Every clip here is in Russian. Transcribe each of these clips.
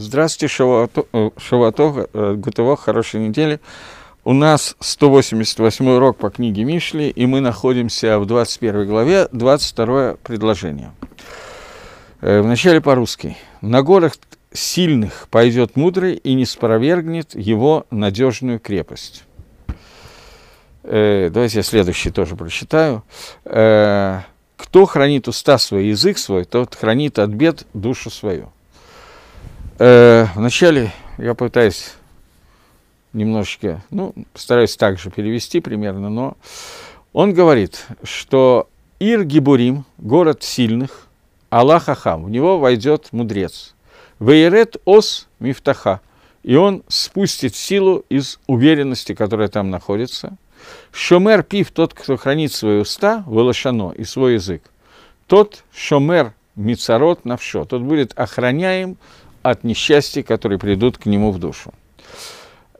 Здравствуйте, Шавуатова, Шавуато, э, э, хорошей недели. У нас 188 урок по книге Мишли, и мы находимся в 21 главе, 22 предложение. Э, вначале по-русски. «На горах сильных пойдет мудрый и не спровергнет его надежную крепость». Давайте я следующий тоже прочитаю. «Кто хранит уста свой, язык свой, тот хранит от бед душу свою». Э, вначале я пытаюсь немножечко, ну, стараюсь также перевести примерно, но он говорит, что Ир Гибурим, город сильных, Аллах Ахам, в него войдет мудрец. Вейрет Ос Мифтаха, и он спустит силу из уверенности, которая там находится. Шомер пив, тот, кто хранит свои уста, волошано, и свой язык. Тот шомер мицарот навшо, тот будет охраняем от несчастий, которые придут к нему в душу.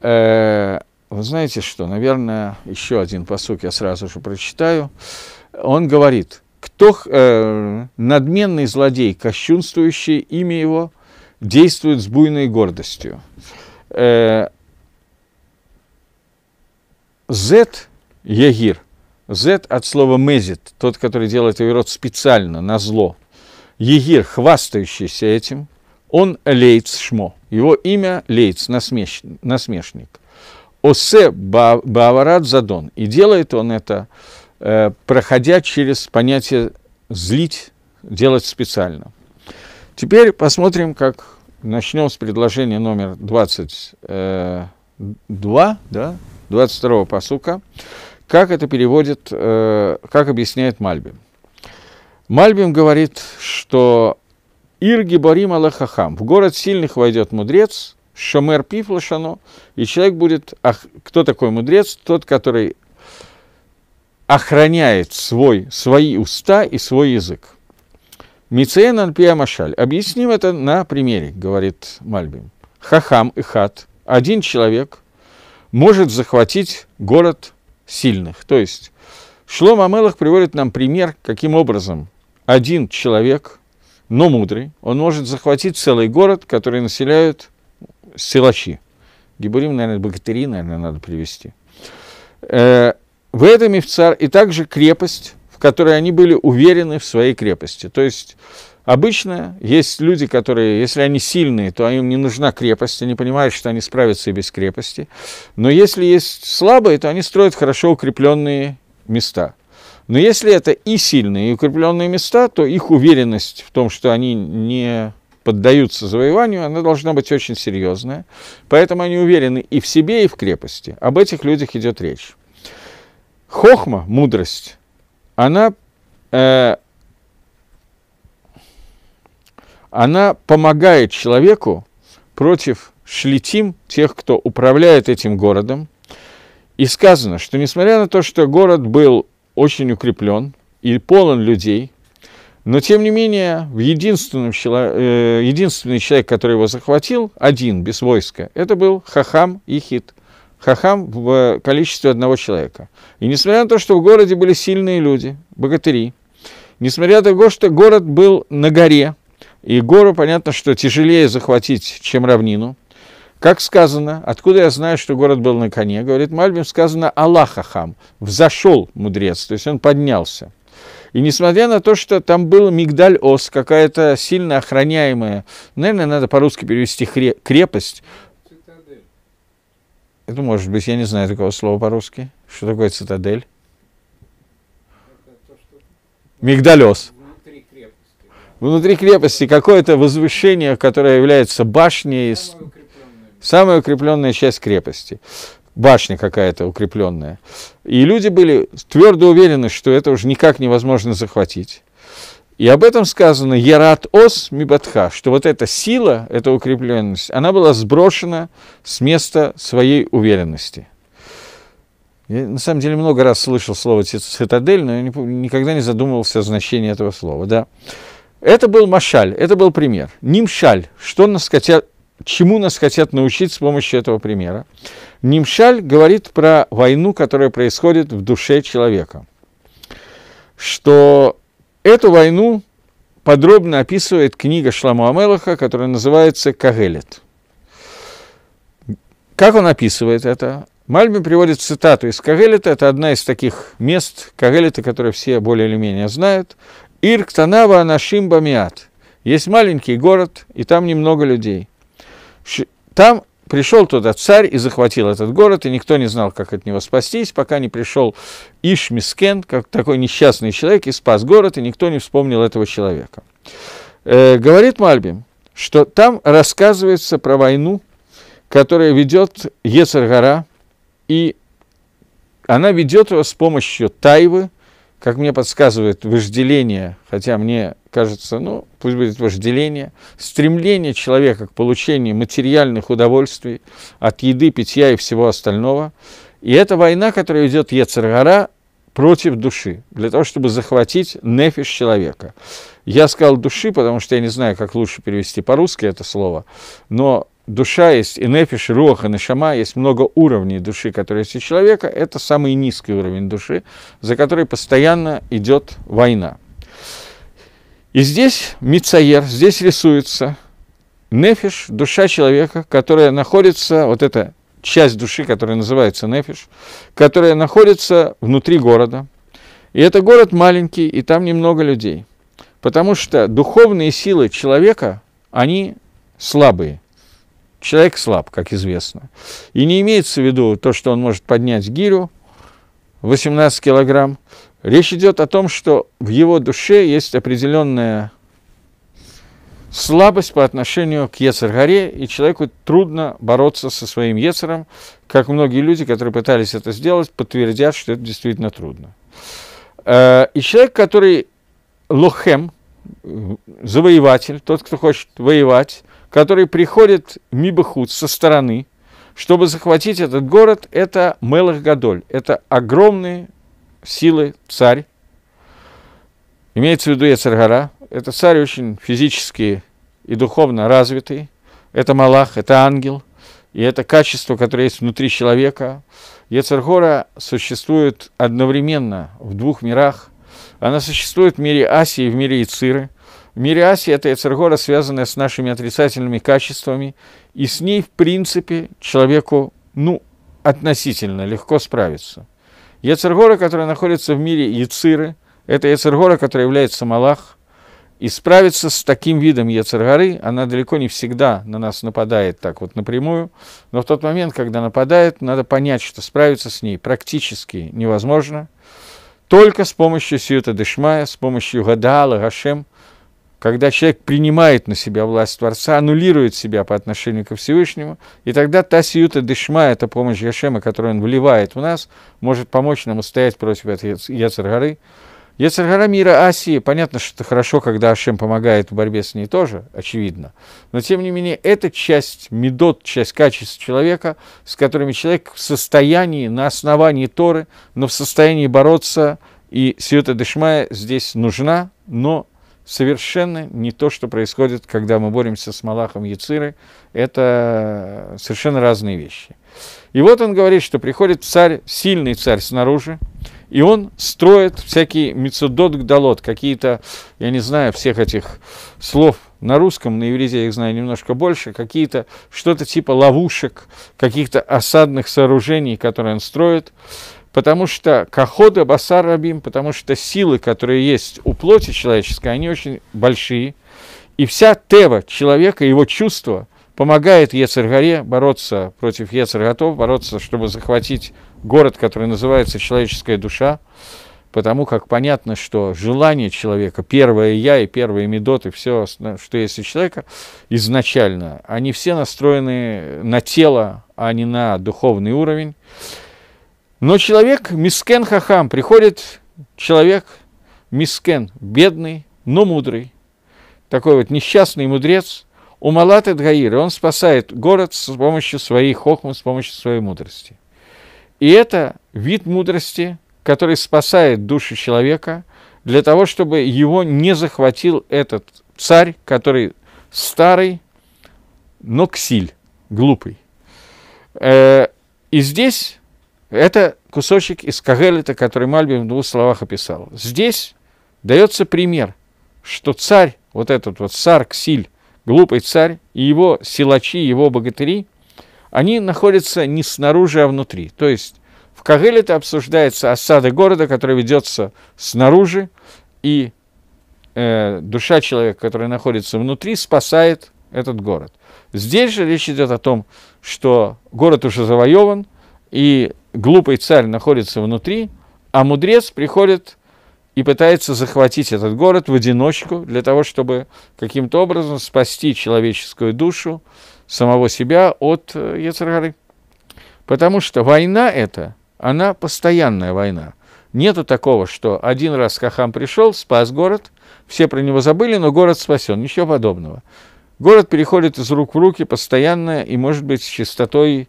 Э, вы знаете что, наверное, еще один посук я сразу же прочитаю. Он говорит, кто э, надменный злодей, кощунствующий имя его, действует с буйной гордостью. Э, Зет Ягир, Зет от слова мезит, тот, который делает его род специально, на зло. Егир, хвастающийся этим, он Лейц Шмо. Его имя Лейц, насмешник. Осе Баварат Задон. И делает он это, э, проходя через понятие «злить», «делать специально». Теперь посмотрим, как начнем с предложения номер 22, э, да, 22 посука. Как это переводит, э, как объясняет Мальбим. Мальбим говорит, что Ирги Барим Аллахахам. В город сильных войдет мудрец, Шомер Пифлашано, и человек будет... Ах, кто такой мудрец? Тот, который охраняет свой, свои уста и свой язык. Мицеен Анпия Машаль. Объясним это на примере, говорит Мальбим. Хахам и хат, один человек, может захватить город сильных. То есть Шлом Амелах приводит нам пример, каким образом один человек – но мудрый. Он может захватить целый город, который населяют силачи. Гибурим, наверное, богатыри, наверное, надо привести. Э, в этом и царь, и также крепость, в которой они были уверены в своей крепости. То есть обычно есть люди, которые, если они сильные, то им не нужна крепость, они понимают, что они справятся и без крепости. Но если есть слабые, то они строят хорошо укрепленные места – но если это и сильные, и укрепленные места, то их уверенность в том, что они не поддаются завоеванию, она должна быть очень серьезная. Поэтому они уверены и в себе, и в крепости. Об этих людях идет речь. Хохма, мудрость, она, э, она помогает человеку против шлетим, тех, кто управляет этим городом. И сказано, что несмотря на то, что город был очень укреплен и полон людей, но тем не менее единственным, э, единственный человек, который его захватил, один, без войска, это был Хахам и Хахам в э, количестве одного человека. И несмотря на то, что в городе были сильные люди, богатыри, несмотря на то, что город был на горе, и гору, понятно, что тяжелее захватить, чем равнину, как сказано, откуда я знаю, что город был на коне, говорит Мальбим, сказано Аллахахам, взошел мудрец, то есть он поднялся. И несмотря на то, что там был Мигдаль-Ос, какая-то сильно охраняемая, наверное, надо по-русски перевести крепость. Цитадель. Это может быть, я не знаю такого слова по-русски. Что такое цитадель? То, что... Внутри крепости. Да. крепости какое-то возвышение, которое является башней. Самую Самая укрепленная часть крепости. Башня какая-то укрепленная. И люди были твердо уверены, что это уже никак невозможно захватить. И об этом сказано Ярат Ос Мибатха, что вот эта сила, эта укрепленность, она была сброшена с места своей уверенности. Я на самом деле много раз слышал слово цитадель, но я никогда не задумывался о значении этого слова. Да. Это был машаль, это был пример. Нимшаль, что нас хотят чему нас хотят научить с помощью этого примера. Нимшаль говорит про войну, которая происходит в душе человека, что эту войну подробно описывает книга Шламу Амелаха, которая называется «Кагелет». Как он описывает это? Мальби приводит цитату из Кагелета, это одна из таких мест Кагелета, которые все более или менее знают. «Ирктанава анашим бамиат». Есть маленький город, и там немного людей – там пришел туда царь и захватил этот город, и никто не знал, как от него спастись, пока не пришел Ишмискен, как такой несчастный человек, и спас город, и никто не вспомнил этого человека. Э, говорит Мальбим, что там рассказывается про войну, которая ведет Ецаргара, и она ведет его с помощью Тайвы, как мне подсказывает вожделение, хотя мне кажется, ну, пусть будет вожделение, стремление человека к получению материальных удовольствий от еды, питья и всего остального. И это война, которая идет Ецаргара против души, для того, чтобы захватить нефиш человека. Я сказал души, потому что я не знаю, как лучше перевести по-русски это слово, но душа есть, и нефиш, и руах, и нашама, есть много уровней души, которые есть у человека, это самый низкий уровень души, за который постоянно идет война. И здесь мицаер, здесь рисуется нефиш, душа человека, которая находится, вот эта часть души, которая называется нефиш, которая находится внутри города. И это город маленький, и там немного людей. Потому что духовные силы человека, они слабые – Человек слаб, как известно. И не имеется в виду то, что он может поднять гирю 18 килограмм. Речь идет о том, что в его душе есть определенная слабость по отношению к Ецаргаре, и человеку трудно бороться со своим Ецаром, как многие люди, которые пытались это сделать, подтвердят, что это действительно трудно. Э, и человек, который лохем, завоеватель, тот, кто хочет воевать, который приходит Мибахут со стороны, чтобы захватить этот город, это Мелах Гадоль. Это огромные силы царь. Имеется в виду Ецаргара. Это царь очень физически и духовно развитый. Это Малах, это ангел. И это качество, которое есть внутри человека. Ецаргора существует одновременно в двух мирах. Она существует в мире Асии и в мире Ициры – в это Эцергора, связанная с нашими отрицательными качествами, и с ней, в принципе, человеку, ну, относительно легко справиться. Яцергора, которая находится в мире Яциры, это Яцергора, которая является Малах, и справиться с таким видом Яцергоры, она далеко не всегда на нас нападает так вот напрямую, но в тот момент, когда нападает, надо понять, что справиться с ней практически невозможно, только с помощью Сьюта Дешмая, с помощью Гадала Гашем, когда человек принимает на себя власть Творца, аннулирует себя по отношению ко Всевышнему, и тогда та сиюта дышма, эта помощь Гашема, которую он вливает в нас, может помочь нам устоять против этой Яцергары. Яцергара мира Асии, понятно, что это хорошо, когда Ашем помогает в борьбе с ней тоже, очевидно, но тем не менее, это часть медот, часть качеств человека, с которыми человек в состоянии, на основании Торы, но в состоянии бороться, и Сиота Дешмая здесь нужна, но совершенно не то, что происходит, когда мы боремся с Малахом Яциры. Это совершенно разные вещи. И вот он говорит, что приходит царь, сильный царь снаружи, и он строит всякие мецедот гдалот, какие-то, я не знаю всех этих слов на русском, на иврите я их знаю немножко больше, какие-то, что-то типа ловушек, каких-то осадных сооружений, которые он строит потому что кахода басар рабим, потому что силы, которые есть у плоти человеческой, они очень большие. И вся тева человека, его чувство помогает Ецергаре бороться против Ецерготов, бороться, чтобы захватить город, который называется человеческая душа, потому как понятно, что желание человека, первое я и первые медоты все, что есть у человека изначально, они все настроены на тело, а не на духовный уровень. Но человек мискен хахам, приходит человек мискен, бедный, но мудрый, такой вот несчастный мудрец, умалат дгаира он спасает город с помощью своей хохмы, с помощью своей мудрости. И это вид мудрости, который спасает душу человека для того, чтобы его не захватил этот царь, который старый, но ксиль, глупый. Э, и здесь это кусочек из Кагелита, который Мальбим в двух словах описал. Здесь дается пример, что царь, вот этот вот царь Ксиль, глупый царь, и его силачи, его богатыри, они находятся не снаружи, а внутри. То есть в Кагелите обсуждается осада города, которая ведется снаружи, и э, душа человека, которая находится внутри, спасает этот город. Здесь же речь идет о том, что город уже завоеван, и глупый царь находится внутри, а мудрец приходит и пытается захватить этот город в одиночку для того, чтобы каким-то образом спасти человеческую душу, самого себя от э, Ецаргары. Потому что война эта, она постоянная война. Нету такого, что один раз Хахам пришел, спас город, все про него забыли, но город спасен. Ничего подобного. Город переходит из рук в руки постоянно и, может быть, с частотой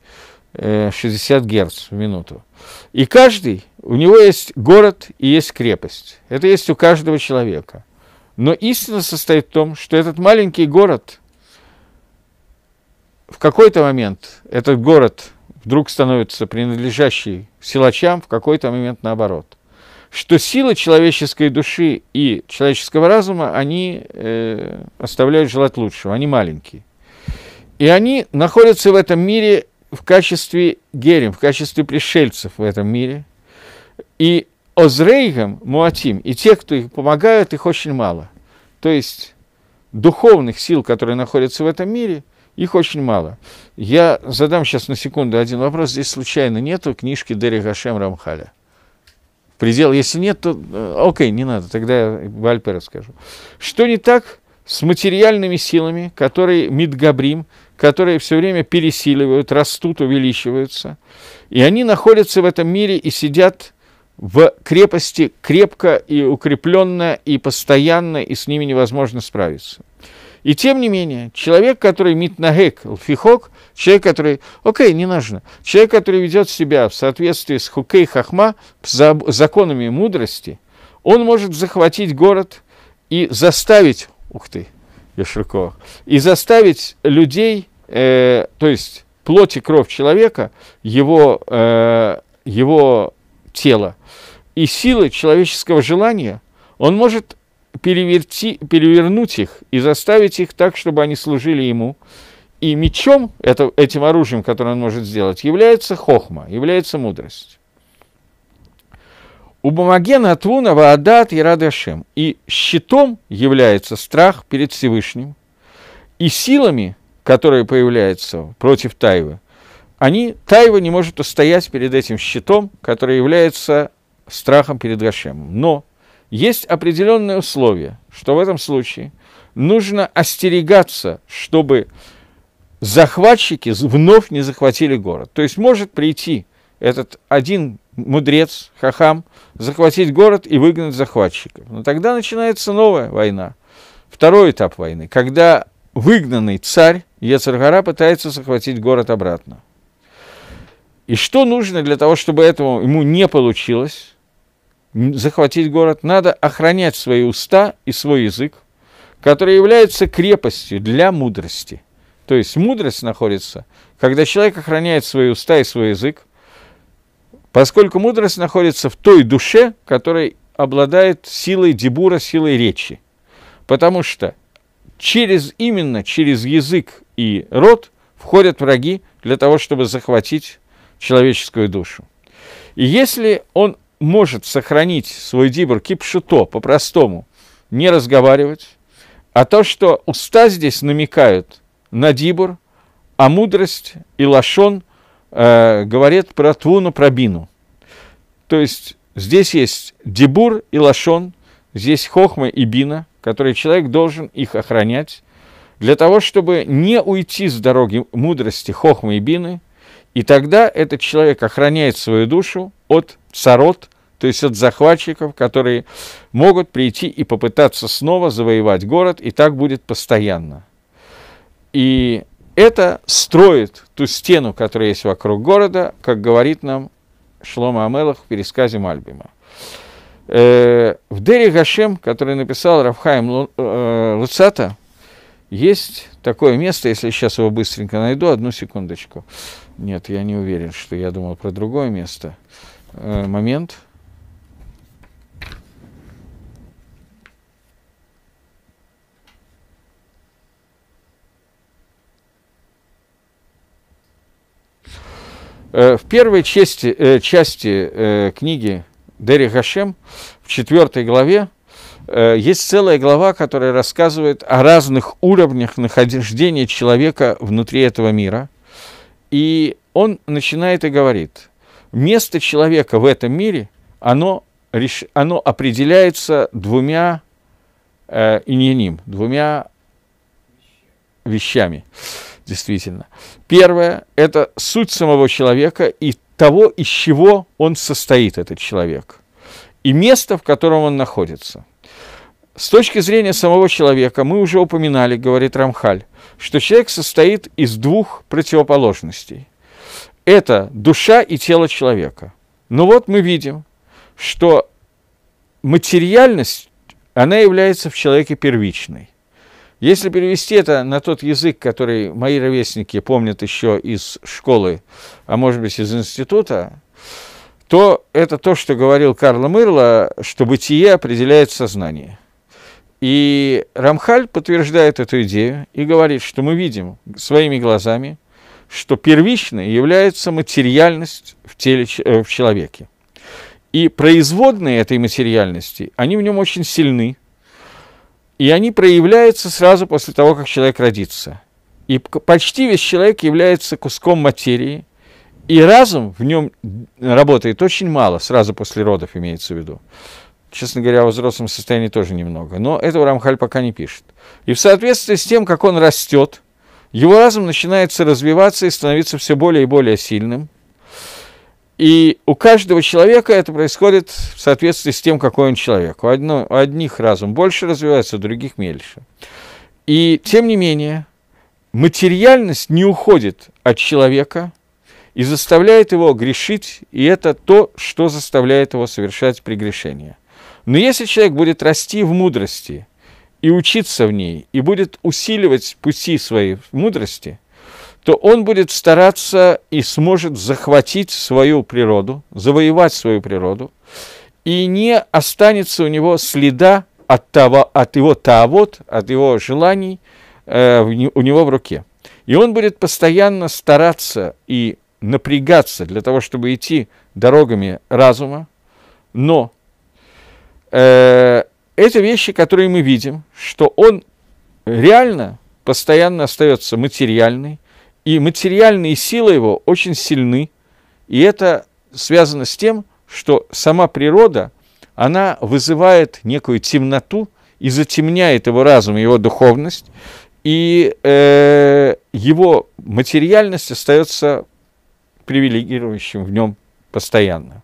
60 э, герц в минуту. И каждый, у него есть город и есть крепость. Это есть у каждого человека. Но истина состоит в том, что этот маленький город, в какой-то момент этот город вдруг становится принадлежащий силачам, в какой-то момент наоборот. Что силы человеческой души и человеческого разума, они э, оставляют желать лучшего, они маленькие. И они находятся в этом мире в качестве герем, в качестве пришельцев в этом мире. И озрейгам, муатим, и тех, кто их помогает, их очень мало. То есть духовных сил, которые находятся в этом мире, их очень мало. Я задам сейчас на секунду один вопрос. Здесь случайно нету книжки Дерри Гашем Рамхаля. Предел, если нет, то э, окей, не надо, тогда я Вальпе расскажу. Что не так с материальными силами, которые Мидгабрим, которые все время пересиливают, растут, увеличиваются. И они находятся в этом мире и сидят в крепости крепко и укрепленно, и постоянно, и с ними невозможно справиться. И тем не менее, человек, который митнагек, фихок, человек, который, окей, не нужно, человек, который ведет себя в соответствии с хукей хахма, с законами мудрости, он может захватить город и заставить, ух ты, Яшрукова, и заставить людей, э, то есть плоть и кровь человека, его, э, его тело и силы человеческого желания, он может переверти, перевернуть их и заставить их так, чтобы они служили ему. И мечом, это, этим оружием, которое он может сделать, является хохма, является мудрость. У Бумагена Атлуна Ваадат и Радашем. И щитом является страх перед Всевышним. И силами, которые появляются против Тайвы, они, Тайва не может устоять перед этим щитом, который является страхом перед Гашемом. Но есть определенные условия, что в этом случае нужно остерегаться, чтобы захватчики вновь не захватили город. То есть может прийти этот один мудрец, хахам, захватить город и выгнать захватчиков. Но тогда начинается новая война, второй этап войны, когда выгнанный царь Ецаргара пытается захватить город обратно. И что нужно для того, чтобы этому ему не получилось захватить город? Надо охранять свои уста и свой язык, который является крепостью для мудрости. То есть мудрость находится, когда человек охраняет свои уста и свой язык, поскольку мудрость находится в той душе, которая обладает силой дебура, силой речи. Потому что через, именно через язык и рот входят враги для того, чтобы захватить человеческую душу. И если он может сохранить свой дибр кипшуто, по-простому, не разговаривать, а то, что уста здесь намекают на дибур, а мудрость и лашон Э, говорит про Твуну, про Бину. То есть здесь есть Дебур и Лашон, здесь Хохма и Бина, которые человек должен их охранять, для того, чтобы не уйти с дороги мудрости Хохмы и Бины, и тогда этот человек охраняет свою душу от царот, то есть от захватчиков, которые могут прийти и попытаться снова завоевать город, и так будет постоянно. И это строит ту стену, которая есть вокруг города, как говорит нам Шлома Амелах в пересказе Мальбима. Э, в Дере Гашем, который написал Рафхаим э, Луцата, есть такое место, если сейчас его быстренько найду, одну секундочку. Нет, я не уверен, что я думал про другое место. Э, момент. Э, в первой части, э, части э, книги Дери Гашем, в четвертой главе, есть целая глава, которая рассказывает о разных уровнях нахождения человека внутри этого мира. И он начинает и говорит, место человека в этом мире, оно, реш... оно определяется двумя э, иньяним, двумя вещами. вещами действительно. Первое – это суть самого человека и того, из чего он состоит, этот человек, и место, в котором он находится. С точки зрения самого человека, мы уже упоминали, говорит Рамхаль, что человек состоит из двух противоположностей. Это душа и тело человека. Но вот мы видим, что материальность, она является в человеке первичной – если перевести это на тот язык, который мои ровесники помнят еще из школы, а может быть из института, то это то, что говорил Карл Мырло, что бытие определяет сознание. И Рамхаль подтверждает эту идею и говорит, что мы видим своими глазами, что первичной является материальность в, теле, э, в человеке. И производные этой материальности, они в нем очень сильны – и они проявляются сразу после того, как человек родится. И почти весь человек является куском материи, и разум в нем работает очень мало, сразу после родов имеется в виду. Честно говоря, в взрослом состоянии тоже немного, но этого Рамхаль пока не пишет. И в соответствии с тем, как он растет, его разум начинает развиваться и становиться все более и более сильным – и у каждого человека это происходит в соответствии с тем, какой он человек. У, одно, у одних разум больше развивается, у других меньше. И тем не менее, материальность не уходит от человека и заставляет его грешить, и это то, что заставляет его совершать прегрешение. Но если человек будет расти в мудрости и учиться в ней, и будет усиливать пути своей мудрости – то он будет стараться и сможет захватить свою природу, завоевать свою природу, и не останется у него следа от, того, от его тавод, от его желаний э, у него в руке. И он будет постоянно стараться и напрягаться для того, чтобы идти дорогами разума, но э, это вещи, которые мы видим, что он реально постоянно остается материальный, и материальные силы его очень сильны. И это связано с тем, что сама природа, она вызывает некую темноту и затемняет его разум, его духовность, и э, его материальность остается привилегирующим в нем постоянно.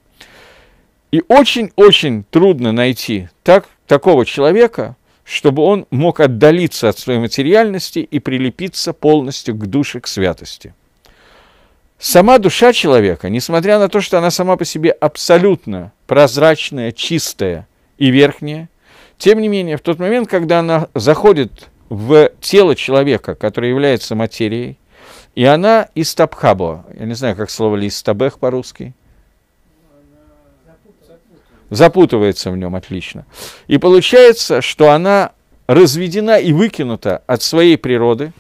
И очень-очень трудно найти так, такого человека, чтобы он мог отдалиться от своей материальности и прилепиться полностью к душе, к святости. Сама душа человека, несмотря на то, что она сама по себе абсолютно прозрачная, чистая и верхняя, тем не менее, в тот момент, когда она заходит в тело человека, которое является материей, и она из истабхабла, я не знаю, как слово ли истабех по-русски – запутывается в нем отлично. И получается, что она разведена и выкинута от своей природы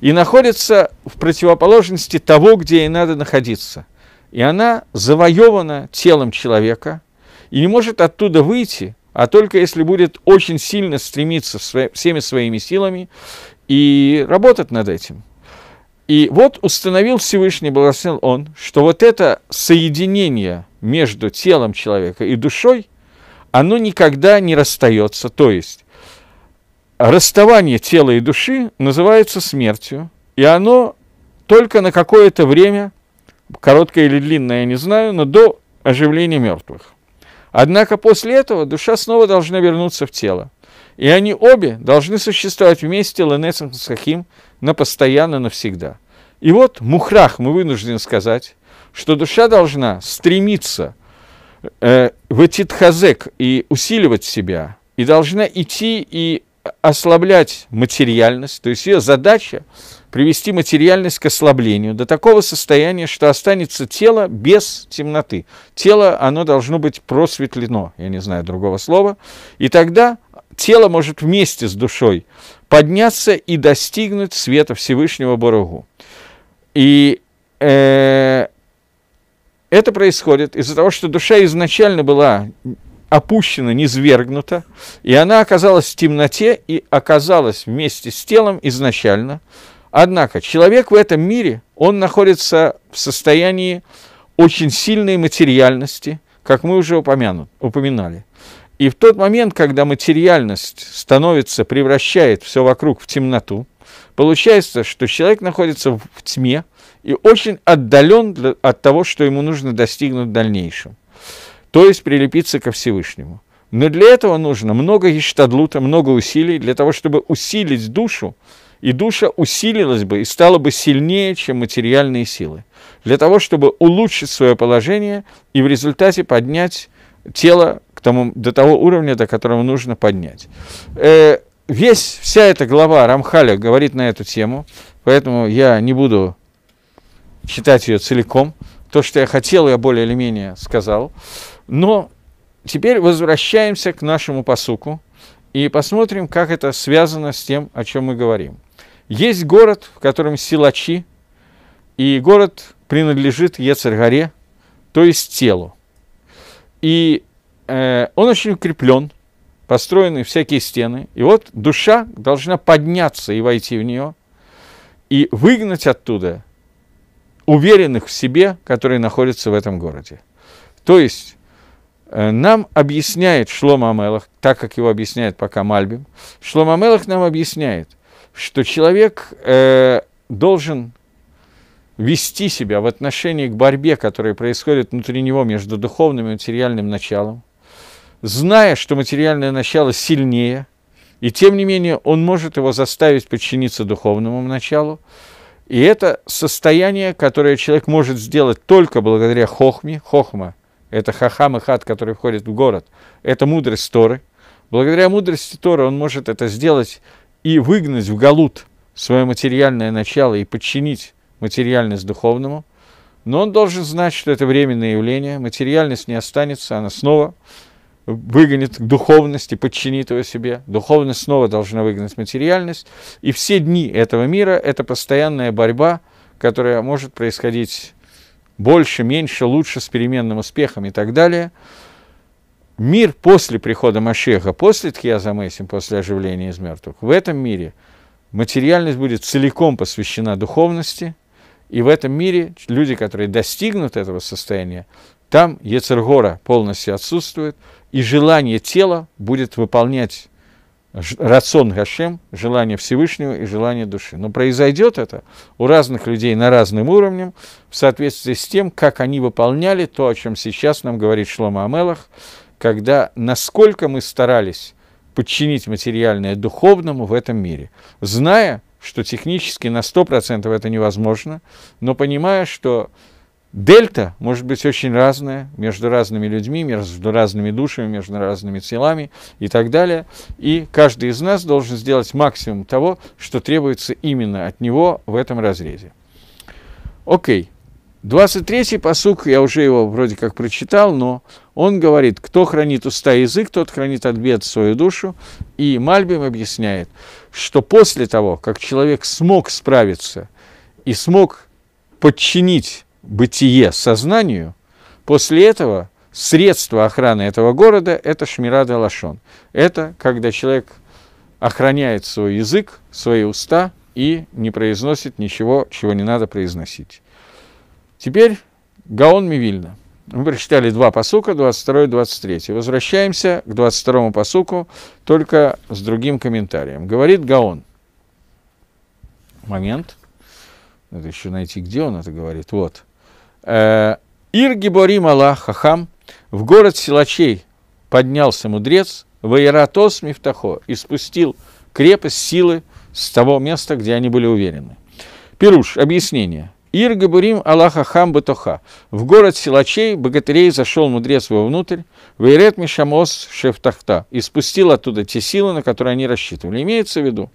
и находится в противоположности того, где ей надо находиться. И она завоевана телом человека и не может оттуда выйти, а только если будет очень сильно стремиться всеми своими силами и работать над этим. И вот установил Всевышний, благословен он, что вот это соединение между телом человека и душой, оно никогда не расстается. То есть расставание тела и души называется смертью, и оно только на какое-то время, короткое или длинное, я не знаю, но до оживления мертвых. Однако после этого душа снова должна вернуться в тело. И они обе должны существовать вместе Ленесом с Хахим на постоянно, навсегда. И вот Мухрах мы вынуждены сказать, что душа должна стремиться э, в Этитхазек и усиливать себя, и должна идти и ослаблять материальность, то есть ее задача привести материальность к ослаблению, до такого состояния, что останется тело без темноты. Тело, оно должно быть просветлено, я не знаю другого слова, и тогда тело может вместе с душой подняться и достигнуть света Всевышнего Боругу. И э, это происходит из-за того, что душа изначально была опущена, низвергнута, и она оказалась в темноте и оказалась вместе с телом изначально. Однако человек в этом мире, он находится в состоянии очень сильной материальности, как мы уже упомяну, упоминали. И в тот момент, когда материальность становится, превращает все вокруг в темноту, получается, что человек находится в тьме и очень отдален от того, что ему нужно достигнуть в дальнейшем, то есть прилепиться ко Всевышнему. Но для этого нужно много ештадлута, много усилий, для того, чтобы усилить душу, и душа усилилась бы и стала бы сильнее, чем материальные силы, для того, чтобы улучшить свое положение и в результате поднять тело к тому, до того уровня, до которого нужно поднять. Э, весь, вся эта глава Рамхаля говорит на эту тему, поэтому я не буду читать ее целиком. То, что я хотел, я более или менее сказал. Но теперь возвращаемся к нашему посуку и посмотрим, как это связано с тем, о чем мы говорим. Есть город, в котором силачи, и город принадлежит Ецаргаре, то есть телу. И Э, он очень укреплен, построены всякие стены. И вот душа должна подняться и войти в нее, и выгнать оттуда уверенных в себе, которые находятся в этом городе. То есть э, нам объясняет Шлома Амелах, так как его объясняет пока Мальбим, Шлома Амелах нам объясняет, что человек э, должен вести себя в отношении к борьбе, которая происходит внутри него между духовным и материальным началом, зная, что материальное начало сильнее, и тем не менее он может его заставить подчиниться духовному началу. И это состояние, которое человек может сделать только благодаря хохме. Хохма – это хахам и хат, который входит в город. Это мудрость Торы. Благодаря мудрости Торы он может это сделать и выгнать в галут свое материальное начало и подчинить материальность духовному. Но он должен знать, что это временное явление, материальность не останется, она снова выгонит к духовности, подчинит его себе. Духовность снова должна выгнать материальность. И все дни этого мира – это постоянная борьба, которая может происходить больше, меньше, лучше, с переменным успехом и так далее. Мир после прихода Машеха, после Тхиаза Мессим, после оживления из мертвых, в этом мире материальность будет целиком посвящена духовности, и в этом мире люди, которые достигнут этого состояния, там Ецергора полностью отсутствует – и желание тела будет выполнять рацион Гашем, желание Всевышнего и желание души. Но произойдет это у разных людей на разным уровнем, в соответствии с тем, как они выполняли то, о чем сейчас нам говорит Шлома Амелах, когда насколько мы старались подчинить материальное духовному в этом мире, зная, что технически на 100% это невозможно, но понимая, что Дельта может быть очень разная между разными людьми, между разными душами, между разными телами и так далее. И каждый из нас должен сделать максимум того, что требуется именно от него в этом разрезе. Окей. 23-й посук, я уже его вроде как прочитал, но он говорит, кто хранит уста и язык, тот хранит от бед свою душу. И Мальбим объясняет, что после того, как человек смог справиться и смог подчинить бытие сознанию, после этого средство охраны этого города – это шмирада лашон. Это когда человек охраняет свой язык, свои уста и не произносит ничего, чего не надо произносить. Теперь Гаон Мивильна. Мы прочитали два посука, 22 и 23. Возвращаемся к 22 посуку, только с другим комментарием. Говорит Гаон. Момент. Надо еще найти, где он это говорит. Вот. Э, Ир Гиборим Аллах Хахам, в город силачей поднялся мудрец, Ваератос Мифтахо, и спустил крепость силы с того места, где они были уверены. Пируш, объяснение. Ир Габурим Аллаха Хам Батоха. В город силачей богатырей зашел мудрец его внутрь, Вейрет Мишамос Шефтахта, и спустил оттуда те силы, на которые они рассчитывали. Имеется в виду,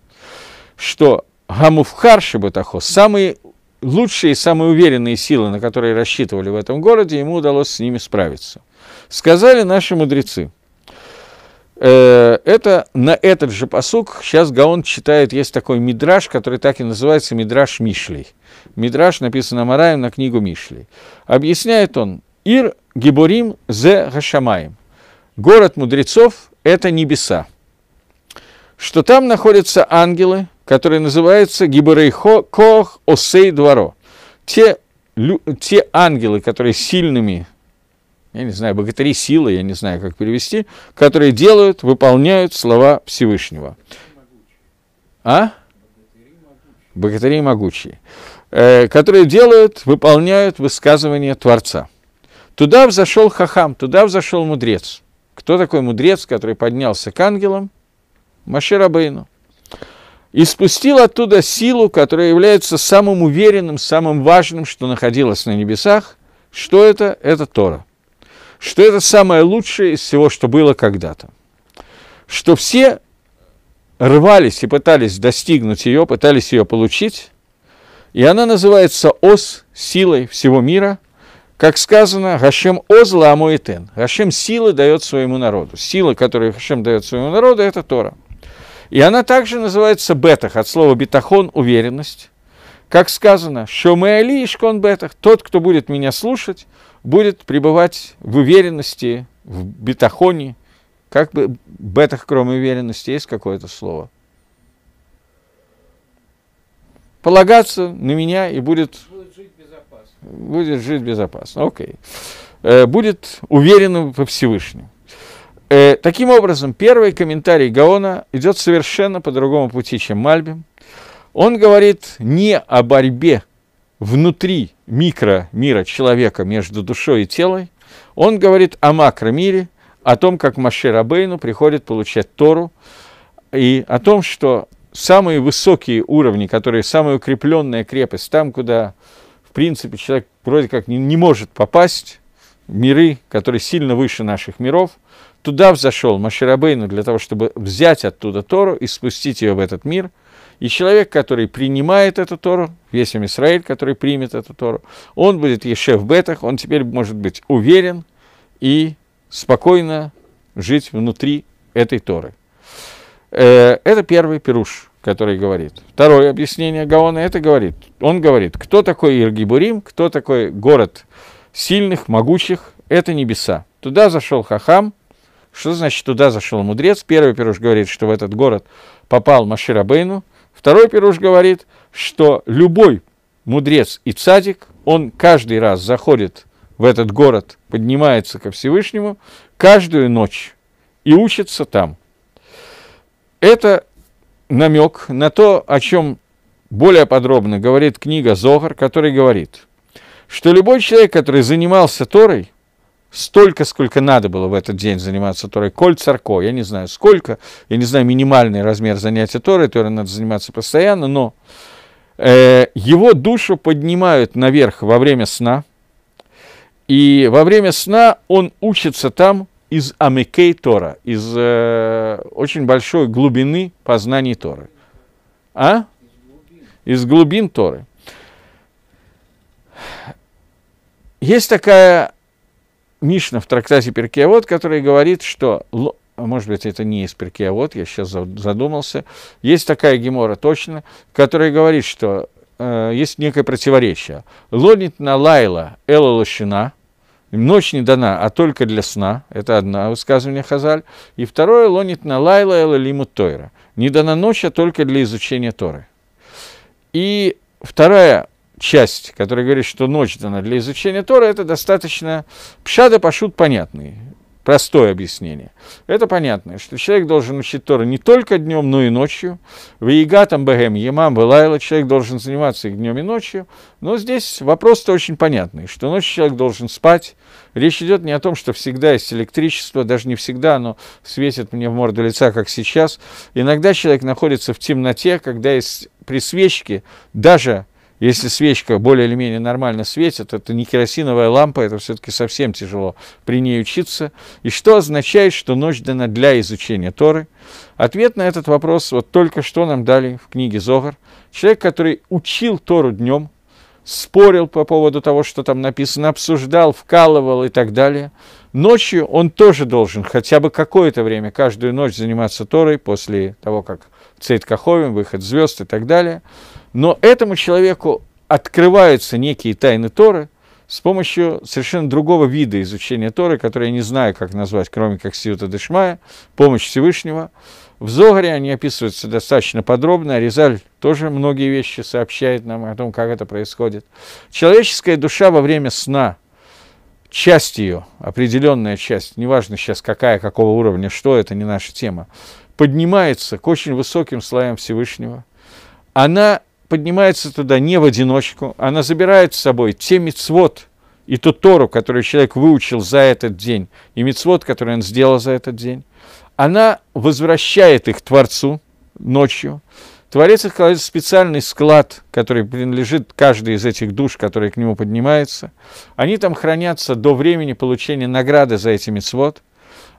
что Гамуфхар Шебатахо, самый лучшие, и самые уверенные силы, на которые рассчитывали в этом городе, ему удалось с ними справиться. Сказали наши мудрецы. Э, это на этот же посук сейчас Гаон читает, есть такой мидраж, который так и называется мидраж Мишлей. Мидраж написан Амараем на книгу Мишлей. Объясняет он, Ир Гиборим зе Хашамаем. Город мудрецов – это небеса. Что там находятся ангелы – который называется Гибарейхо Кох Осей Дворо. Те, лю, те ангелы, которые сильными, я не знаю, богатыри силы, я не знаю, как перевести, которые делают, выполняют слова Всевышнего. А? Богатыри могучие. Э, которые делают, выполняют высказывания Творца. Туда взошел хахам, туда взошел мудрец. Кто такой мудрец, который поднялся к ангелам? Маширабейну и спустил оттуда силу, которая является самым уверенным, самым важным, что находилось на небесах. Что это? Это Тора. Что это самое лучшее из всего, что было когда-то. Что все рвались и пытались достигнуть ее, пытались ее получить. И она называется Ос, силой всего мира. Как сказано, Гашем Озла Амуэтен. Гашем силы дает своему народу. Сила, которую Гашем дает своему народу, это Тора. И она также называется бетах, от слова бетахон – уверенность. Как сказано, «Шомеали ишкон бетах» – тот, кто будет меня слушать, будет пребывать в уверенности, в бетахоне. Как бы бетах, кроме уверенности, есть какое-то слово? Полагаться на меня и будет... Будет жить безопасно. Будет жить безопасно, окей. Okay. Э, будет уверенным во Всевышнем. Э, таким образом, первый комментарий Гаона идет совершенно по другому пути, чем Мальбим. Он говорит не о борьбе внутри микромира человека между душой и телом, он говорит о макромире, о том, как Маше Рабейну приходит получать Тору, и о том, что самые высокие уровни, которые самая укрепленная крепость, там, куда, в принципе, человек вроде как не, не может попасть, миры, которые сильно выше наших миров, Туда взошел Маширабейну для того, чтобы взять оттуда Тору и спустить ее в этот мир. И человек, который принимает эту Тору, весь Израиль, который примет эту Тору, он будет еще в бетах, он теперь может быть уверен и спокойно жить внутри этой Торы. Э, это первый пируш, который говорит. Второе объяснение Гаона, это говорит, он говорит, кто такой Иргибурим, кто такой город сильных, могучих, это небеса. Туда зашел Хахам, что значит туда зашел мудрец? Первый пируш говорит, что в этот город попал Маширабейну. Второй пируш говорит, что любой мудрец и цадик, он каждый раз заходит в этот город, поднимается ко Всевышнему каждую ночь и учится там. Это намек на то, о чем более подробно говорит книга Зогар, который говорит, что любой человек, который занимался Торой, столько, сколько надо было в этот день заниматься Торой. Коль царко, я не знаю сколько, я не знаю минимальный размер занятия Торой, Торой надо заниматься постоянно, но э, его душу поднимают наверх во время сна, и во время сна он учится там из амекей Тора, из э, очень большой глубины познаний Торы. А? Из глубин Торы. Есть такая Мишна в трактате Перкеавод, который говорит, что может быть, это не из Перкеавод, я сейчас задумался. Есть такая гемора точно, которая говорит, что э, есть некое противоречие. Лонит на лайла эла лощина, ночь не дана, а только для сна. Это одно высказывание Хазаль. И второе, лонит на лайла эла лимут тойра. Не дана ночь, а только для изучения Торы. И вторая часть, которая говорит, что ночь дана для изучения Тора, это достаточно пшада пашут понятный, простое объяснение. Это понятно, что человек должен учить Тора не только днем, но и ночью. В Иегатам, Бахем, Ямам, Валайла человек должен заниматься и днем, и ночью. Но здесь вопрос-то очень понятный, что ночью человек должен спать. Речь идет не о том, что всегда есть электричество, даже не всегда оно светит мне в морду лица, как сейчас. Иногда человек находится в темноте, когда есть при свечке даже если свечка более или менее нормально светит, это не керосиновая лампа, это все-таки совсем тяжело при ней учиться. И что означает, что ночь дана для изучения Торы? Ответ на этот вопрос вот только что нам дали в книге Зогар. Человек, который учил Тору днем, спорил по поводу того, что там написано, обсуждал, вкалывал и так далее. Ночью он тоже должен хотя бы какое-то время, каждую ночь заниматься Торой после того, как Цейт Каховин, выход звезд и так далее – но этому человеку открываются некие тайны Торы с помощью совершенно другого вида изучения Торы, который я не знаю, как назвать, кроме как Сиута Дешмая, помощь Всевышнего. В Зогаре они описываются достаточно подробно, Резаль тоже многие вещи сообщает нам о том, как это происходит. Человеческая душа во время сна, часть ее, определенная часть, неважно сейчас какая, какого уровня, что это, не наша тема, поднимается к очень высоким слоям Всевышнего. Она поднимается туда не в одиночку, она забирает с собой те мицвод и ту Тору, которую человек выучил за этот день, и мицвод, который он сделал за этот день. Она возвращает их Творцу ночью. Творец их специальный склад, который принадлежит каждой из этих душ, которые к нему поднимаются. Они там хранятся до времени получения награды за эти мицвод –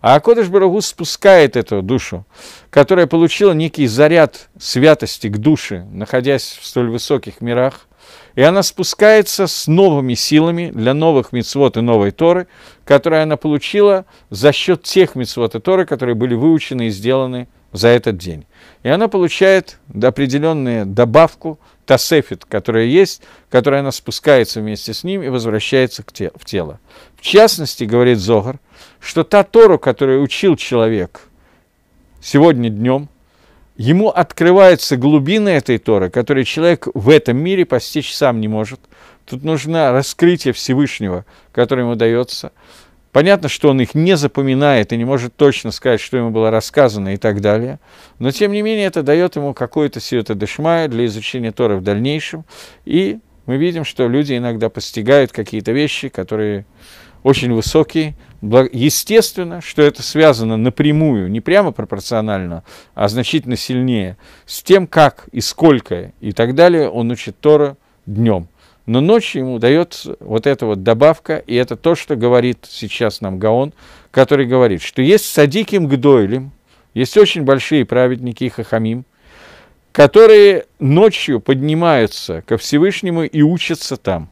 а Акодыш Барагу спускает эту душу, которая получила некий заряд святости к душе, находясь в столь высоких мирах, и она спускается с новыми силами для новых мицвод и новой Торы, которые она получила за счет тех мицвод и Торы, которые были выучены и сделаны за этот день. И она получает определенную добавку – тасефит, которая есть, которая она спускается вместе с ним и возвращается к те, в тело. В частности, говорит Зогар, что та Тору, которую учил человек сегодня днем, ему открываются глубины этой Торы, которые человек в этом мире постичь сам не может. Тут нужно раскрытие Всевышнего, которое ему дается – Понятно, что он их не запоминает и не может точно сказать, что ему было рассказано и так далее. Но, тем не менее, это дает ему какое-то сиота дешмая для изучения Торы в дальнейшем. И мы видим, что люди иногда постигают какие-то вещи, которые очень высокие. Естественно, что это связано напрямую, не прямо пропорционально, а значительно сильнее, с тем, как и сколько и так далее он учит Тора днем. Но ночью ему дается вот эта вот добавка, и это то, что говорит сейчас нам Гаон, который говорит, что есть садиким гдойлем, есть очень большие праведники и хахамим, которые ночью поднимаются ко Всевышнему и учатся там.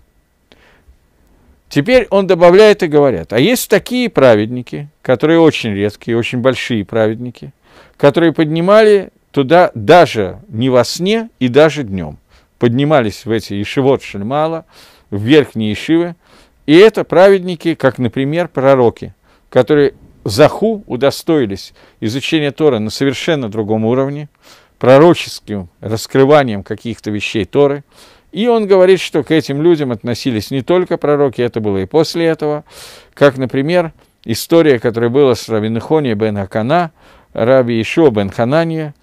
Теперь он добавляет и говорят, а есть такие праведники, которые очень редкие, очень большие праведники, которые поднимали туда даже не во сне и даже днем поднимались в эти Ишивот Шельмала, в верхние Ишивы, и это праведники, как, например, пророки, которые Заху удостоились изучения Тора на совершенно другом уровне, пророческим раскрыванием каких-то вещей Торы. И он говорит, что к этим людям относились не только пророки, это было и после этого, как, например, история, которая была с Равинахони бен Акана, Раби Ишо бен Хананья,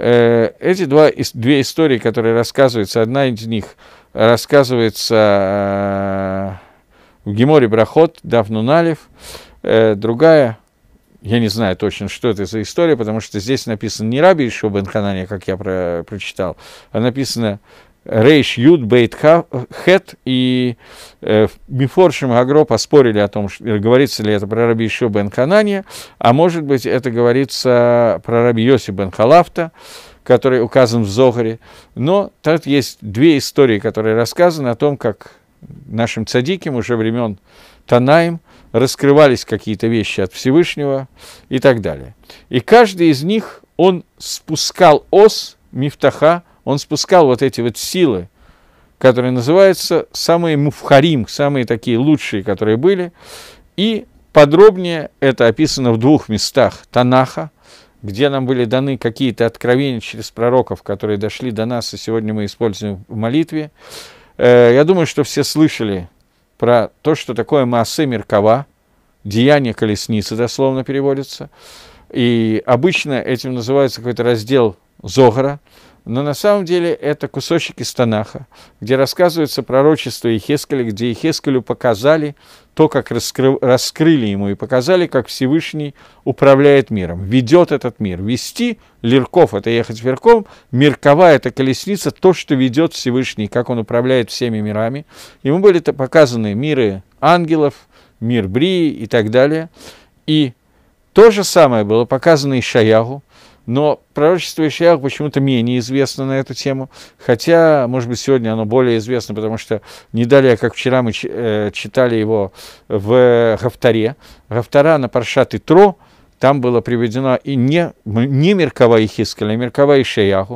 Э, эти два, две истории, которые рассказываются, одна из них рассказывается э, в Геморе Брахот, Давнуналев, э, другая, я не знаю точно, что это за история, потому что здесь написано не Раби Ишо Бен Ханания, как я про, прочитал, а написано Рейш Юд, Бейт Хет и э, Мифоршим Агро поспорили о том, что, э, говорится ли это про Раби еще Бен Ханания, а может быть это говорится про Раби Йоси Бен Халафта, который указан в Зогаре. Но тут есть две истории, которые рассказаны о том, как нашим цадиким уже времен Танаем раскрывались какие-то вещи от Всевышнего и так далее. И каждый из них, он спускал ос Мифтаха, он спускал вот эти вот силы, которые называются самые муфхарим, самые такие лучшие, которые были. И подробнее это описано в двух местах Танаха, где нам были даны какие-то откровения через пророков, которые дошли до нас, и сегодня мы используем в молитве. Э, я думаю, что все слышали про то, что такое Маасе Меркава, деяние колесницы дословно переводится. И обычно этим называется какой-то раздел Зогара, но на самом деле это кусочек из Танаха, где рассказывается пророчество Ихескеля, где Ихескелю показали то, как раскры... раскрыли ему и показали, как Всевышний управляет миром, ведет этот мир. Вести лирков – это ехать верхом, миркова – это колесница, то, что ведет Всевышний, как он управляет всеми мирами. Ему были -то показаны миры ангелов, мир Брии и так далее. И то же самое было показано и Шаягу, но пророчество Ишиях почему-то менее известно на эту тему, хотя, может быть, сегодня оно более известно, потому что не далее, как вчера мы э, читали его в Гавтаре. Гавтара на Паршат и Тро, там было приведено и не, не Меркава и Хискаля, а Меркава и В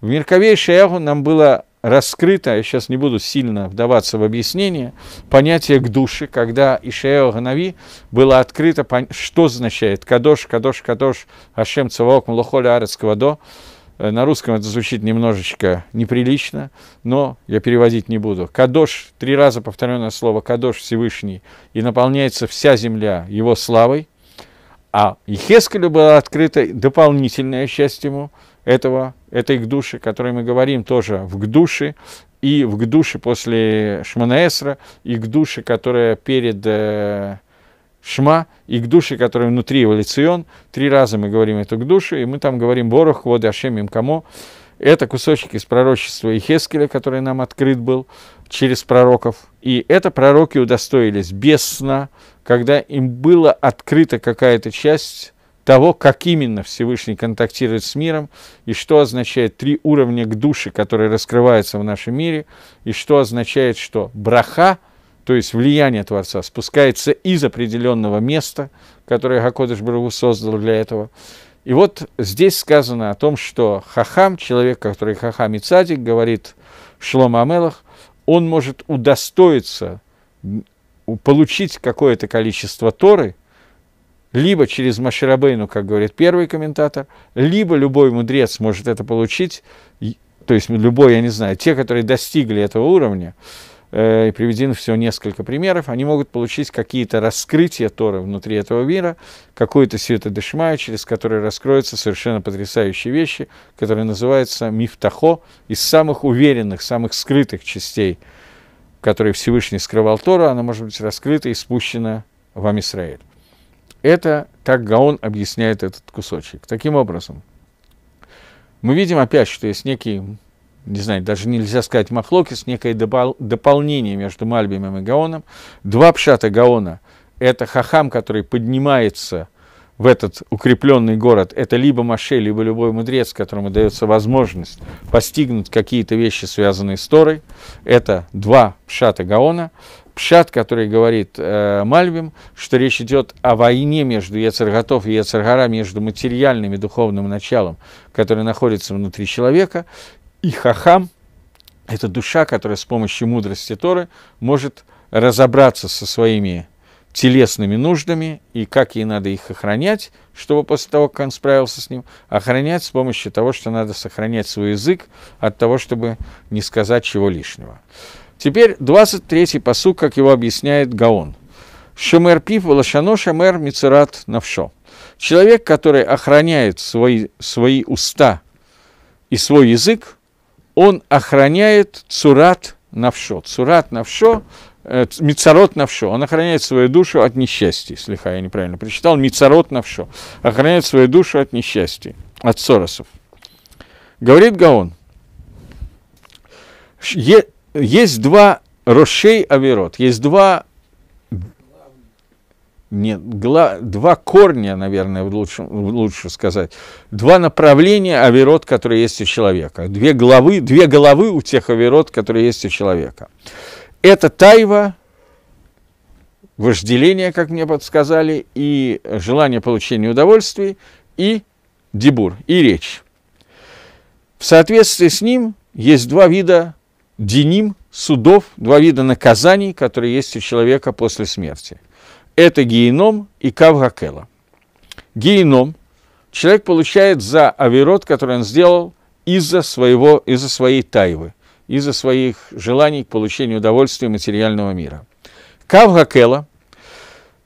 Меркаве и Шаяху нам было раскрыто, а я сейчас не буду сильно вдаваться в объяснение, понятие к душе, когда Ишеэл Ганави было открыто, что означает «кадош, кадош, кадош, ашем цаваок млохоля арецкого до», э, на русском это звучит немножечко неприлично, но я переводить не буду. Кадош, три раза повторенное слово «кадош Всевышний», и наполняется вся земля его славой. А Ехескелю было открыто дополнительная счастье ему этого этой гдуши, о которой мы говорим тоже в гдуше, и в гдуше после Шманаэсра, и гдуше, которая перед э, Шма, и гдуши, которая внутри эволюцион. Три раза мы говорим эту гдушу, и мы там говорим «Борох, воды, ашем, им, Это кусочек из пророчества Ихескеля, который нам открыт был через пророков. И это пророки удостоились без сна, когда им была открыта какая-то часть того, как именно Всевышний контактирует с миром, и что означает три уровня к душе, которые раскрываются в нашем мире, и что означает, что браха, то есть влияние Творца, спускается из определенного места, которое Хакодыш Брагу создал для этого. И вот здесь сказано о том, что Хахам, человек, который Хахам и Цадик, говорит Шлома Амелах, он может удостоиться получить какое-то количество Торы – либо через Маширабейну, как говорит первый комментатор, либо любой мудрец может это получить, то есть любой, я не знаю, те, которые достигли этого уровня, э, и приведены всего несколько примеров, они могут получить какие-то раскрытия Торы внутри этого мира, какую-то сиюта дешмаю, через которую раскроются совершенно потрясающие вещи, которые называются мифтахо, из самых уверенных, самых скрытых частей, которые Всевышний скрывал Тору, она может быть раскрыта и спущена вам, Амисраэль. Это так Гаон объясняет этот кусочек. Таким образом, мы видим опять, что есть некий, не знаю, даже нельзя сказать махлокис, некое допол- дополнение между Мальбимом и Гаоном. Два пшата Гаона – это хахам, который поднимается в этот укрепленный город, это либо Маше, либо любой мудрец, которому дается возможность постигнуть какие-то вещи, связанные с Торой. Это два пшата Гаона пшат, который говорит э, Мальбим, что речь идет о войне между Яцерготов и Яцергора, между материальным и духовным началом, которое находится внутри человека, и Хахам, это душа, которая с помощью мудрости Торы может разобраться со своими телесными нуждами и как ей надо их охранять, чтобы после того, как он справился с ним, охранять с помощью того, что надо сохранять свой язык от того, чтобы не сказать чего лишнего. Теперь 23-й посуг, как его объясняет Гаон. Шемер пив лошано шемер мицерат навшо. Человек, который охраняет свои, свои уста и свой язык, он охраняет цурат навшо. Цурат навшо э, Мицарот навшо. Он охраняет свою душу от несчастья, слегка я неправильно прочитал. Мицарот навшо. Охраняет свою душу от несчастья, от соросов. Говорит Гаон есть два Рошей Аверот, есть два нет, гла, два корня, наверное, лучше, лучше сказать, два направления аверот, которые есть у человека, две головы, две головы у тех аверот, которые есть у человека. Это тайва, вожделение, как мне подсказали, и желание получения удовольствий, и дебур, и речь. В соответствии с ним есть два вида деним, судов, два вида наказаний, которые есть у человека после смерти. Это геном и кавгакела. Геном человек получает за авирот, который он сделал из-за своего, из-за своей тайвы, из-за своих желаний к получению удовольствия материального мира. Кавгакела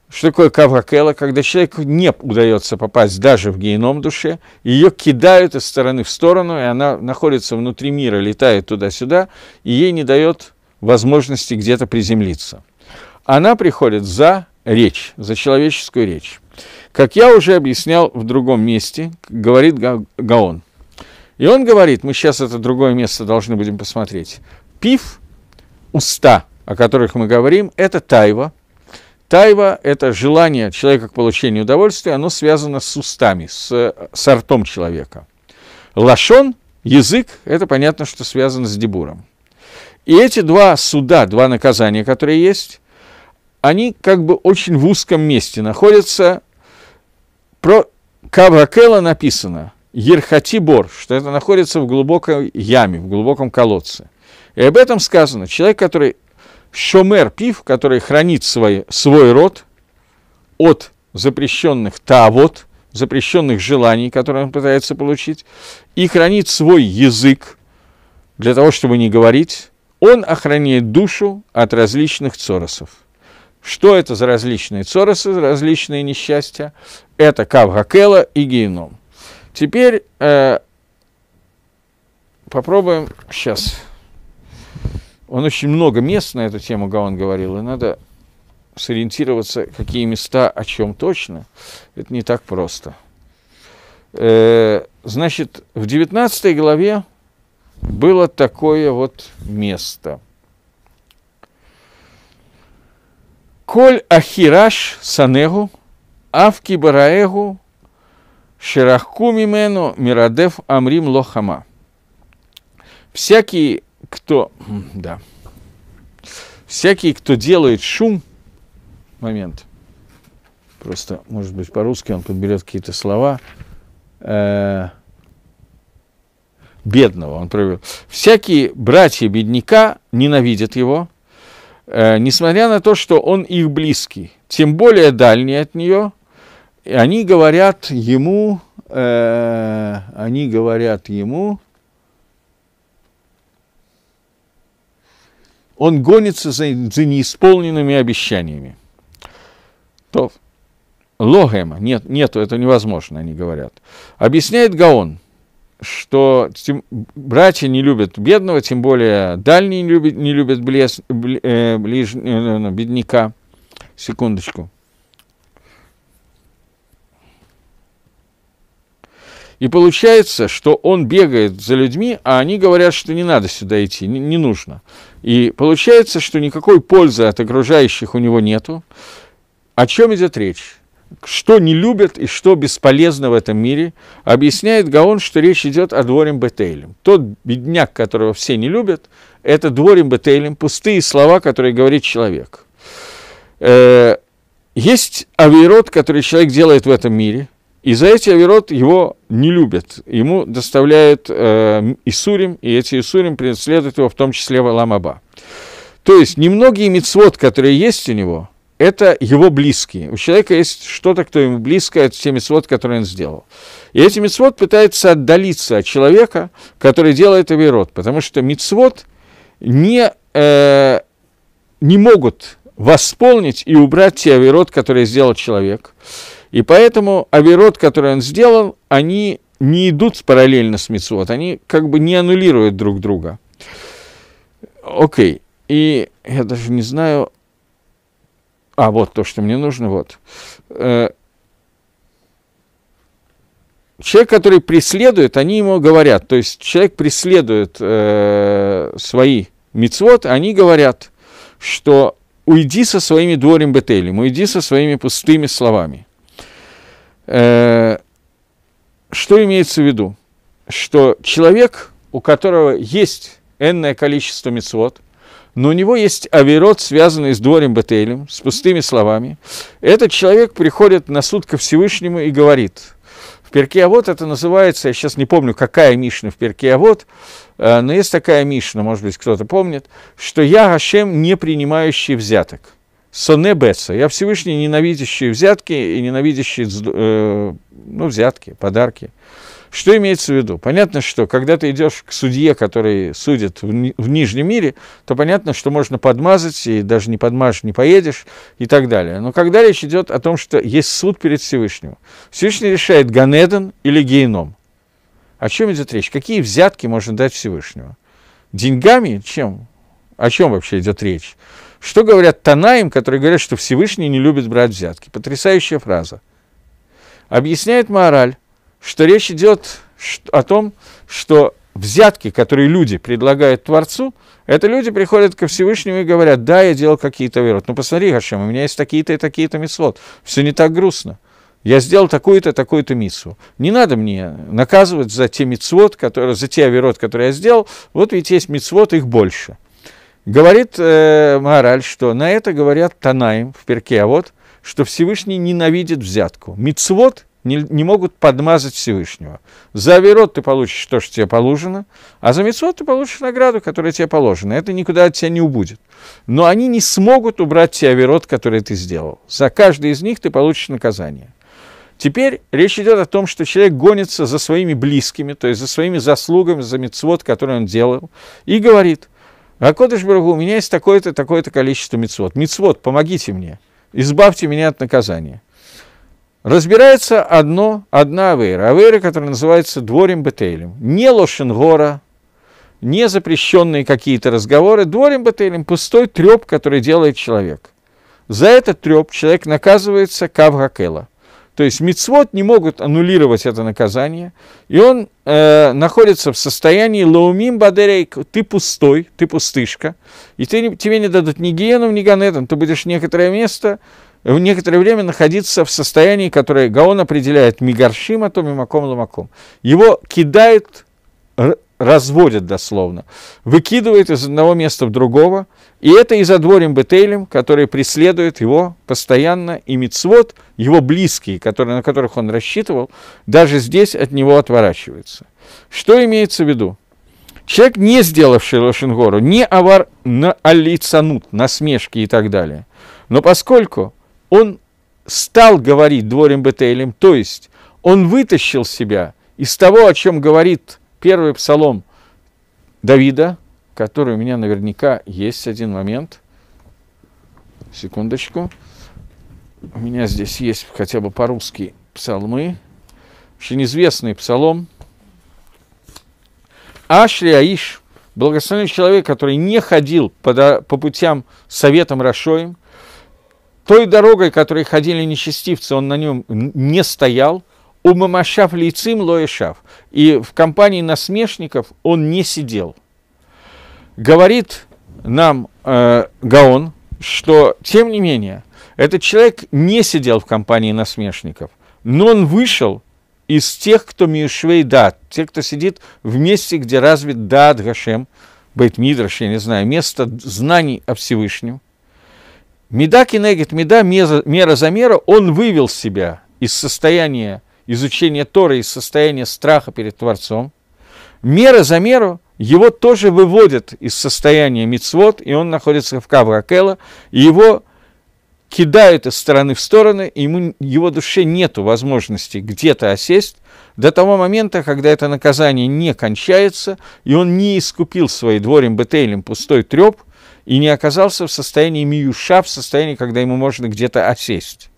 что такое кавракела? Когда человеку не удается попасть даже в геном души, ее кидают из стороны в сторону, и она находится внутри мира, летает туда-сюда, и ей не дает возможности где-то приземлиться. Она приходит за речь, за человеческую речь. Как я уже объяснял в другом месте, говорит Гаон. И он говорит, мы сейчас это другое место должны будем посмотреть. Пив, уста, о которых мы говорим, это тайва – Тайва – это желание человека к получению удовольствия, оно связано с устами, с, э, с ртом человека. Лашон, язык, это понятно, что связано с дебуром. И эти два суда, два наказания, которые есть, они как бы очень в узком месте находятся. Про Кавракела написано Ерхатибор, что это находится в глубокой яме, в глубоком колодце. И об этом сказано. Человек, который Шомер пив, который хранит свой, свой род от запрещенных тавод, запрещенных желаний, которые он пытается получить, и хранит свой язык для того, чтобы не говорить, он охраняет душу от различных цоросов. Что это за различные цоросы, различные несчастья? Это Кавгакела и геном. Теперь э, попробуем сейчас он очень много мест на эту тему Гаон говорил, и надо сориентироваться, какие места о чем точно. Это не так просто. Э, значит, в 19 главе было такое вот место. Коль Ахираш Санегу, Авки Бараегу, Ширахку Мимену, Мирадев Амрим Лохама. Всякие кто... Да. Всякий, кто делает шум... Момент. Просто, может быть, по-русски он подберет какие-то слова. э бедного он провел. Всякие братья бедняка ненавидят его, э- несмотря на то, что он их близкий, тем более дальний от нее. И они говорят ему, э- они говорят ему, он гонится за, за неисполненными обещаниями. То логема, нет, нету, это невозможно, они говорят. Объясняет Гаон, что тем, братья не любят бедного, тем более дальние не любят, не любят блес, ближ, э, ближ, э, бедняка. Секундочку. И получается, что он бегает за людьми, а они говорят, что не надо сюда идти, не, нужно. И получается, что никакой пользы от окружающих у него нету. О чем идет речь? Что не любят и что бесполезно в этом мире, объясняет Гаон, что речь идет о дворе Бетейлем. Тот бедняк, которого все не любят, это дворем Бетейлем, пустые слова, которые говорит человек. Э, есть авиарод, который человек делает в этом мире, и за эти Аверот его не любят. Ему доставляют э, Исурим, и эти Исурим преследуют его, в том числе в Аламаба. То есть немногие мицвод, которые есть у него, это его близкие. У человека есть что-то, кто ему близко, это те мицвод, которые он сделал. И эти мицвод пытаются отдалиться от человека, который делает Аверот, потому что мицвод не, э, не могут восполнить и убрать те Аверот, которые сделал человек. человек и поэтому Аверот, который он сделал, они не идут параллельно с Мицвод, они как бы не аннулируют друг друга. Окей, и я даже не знаю... А, вот то, что мне нужно, вот. Э, человек, который преследует, они ему говорят, то есть человек преследует э, свои мицвод, они говорят, что уйди со своими дворем бетелем, уйди со своими пустыми словами. Э, что имеется в виду? Что человек, у которого есть энное количество мецвод, но у него есть авирот, связанный с дворем Бетелем, с пустыми словами. Этот человек приходит на суд ко Всевышнему и говорит, в перке Авод это называется, я сейчас не помню, какая Мишна в перке Авод, э, но есть такая Мишна, может быть, кто-то помнит, что я Гашем, не принимающий взяток – Соне Беса. Я Всевышний, ненавидящий взятки и ненавидящий э, ну, взятки, подарки. Что имеется в виду? Понятно, что когда ты идешь к судье, который судит в, ни- в Нижнем мире, то понятно, что можно подмазать, и даже не подмажешь, не поедешь, и так далее. Но когда речь идет о том, что есть суд перед Всевышним, Всевышний решает Ганеден или Гейном. О чем идет речь? Какие взятки можно дать Всевышнему? Деньгами? Чем? О чем вообще идет речь? Что говорят Танаим, которые говорят, что Всевышний не любит брать взятки? Потрясающая фраза. Объясняет Мораль, что речь идет о том, что взятки, которые люди предлагают Творцу, это люди приходят ко Всевышнему и говорят, да, я делал какие-то верот. Ну, посмотри, Хашем, у меня есть такие-то и такие-то мислот. Все не так грустно. Я сделал такую-то, такую-то миссу. Не надо мне наказывать за те мицвод, которые, за те авирот, которые я сделал. Вот ведь есть мицвод, их больше. Говорит э, Мораль, что на это говорят Танаем в перке, а вот, что Всевышний ненавидит взятку. Мицвод не, не могут подмазать Всевышнего. За Аверот ты получишь то, что тебе положено, а за Мицвод ты получишь награду, которая тебе положена. Это никуда от тебя не убудет. Но они не смогут убрать тебе Аверот, который ты сделал. За каждый из них ты получишь наказание. Теперь речь идет о том, что человек гонится за своими близкими, то есть за своими заслугами, за мецвод, который он делал, и говорит – а Кодыш у меня есть такое-то, такое-то количество мецвод. Мецвод, помогите мне, избавьте меня от наказания. Разбирается одно, одна авейра. Авейра, которая называется дворем бетейлем. Не лошенгора, не запрещенные какие-то разговоры. Дворем бетейлем – пустой треп, который делает человек. За этот треп человек наказывается кавгакела. То есть мицвод не могут аннулировать это наказание, и он э, находится в состоянии лаумим бадерейк, ты пустой, ты пустышка, и ты, тебе не дадут ни геном, ни ганетом, ты будешь некоторое место, в некоторое время находиться в состоянии, которое Гаон определяет мигаршим, атом и маком ламаком. Его кидают разводят дословно, выкидывает из одного места в другого, и это и за дворем Бетейлем, который преследует его постоянно, и Мицвод, его близкие, которые, на которых он рассчитывал, даже здесь от него отворачиваются. Что имеется в виду? Человек, не сделавший Лошенгору, не авар на алицанут, насмешки и так далее, но поскольку он стал говорить дворем Бетейлем, то есть он вытащил себя из того, о чем говорит Первый псалом Давида, который у меня наверняка есть один момент. Секундочку. У меня здесь есть хотя бы по-русски псалмы. Очень известный псалом. Ашли Аиш, благословенный человек, который не ходил по, по путям советом Рашоем, той дорогой, которой ходили нечестивцы, он на нем не стоял – у мамашав лицим лоешав. И в компании насмешников он не сидел. Говорит нам э, Гаон, что, тем не менее, этот человек не сидел в компании насмешников, но он вышел из тех, кто Миушвей Дат, те, кто сидит в месте, где развит Дат Гашем, Бейтмидраш, я не знаю, место знаний о Всевышнем. Меда кинегит меда, мера за мера, он вывел себя из состояния изучение Торы из состояния страха перед Творцом. Мера за меру его тоже выводят из состояния мицвод, и он находится в Кавракела, и его кидают из стороны в стороны, и ему, его душе нет возможности где-то осесть до того момента, когда это наказание не кончается, и он не искупил свои дворем бетейлем пустой треп, и не оказался в состоянии миюша, в состоянии, когда ему можно где-то осесть.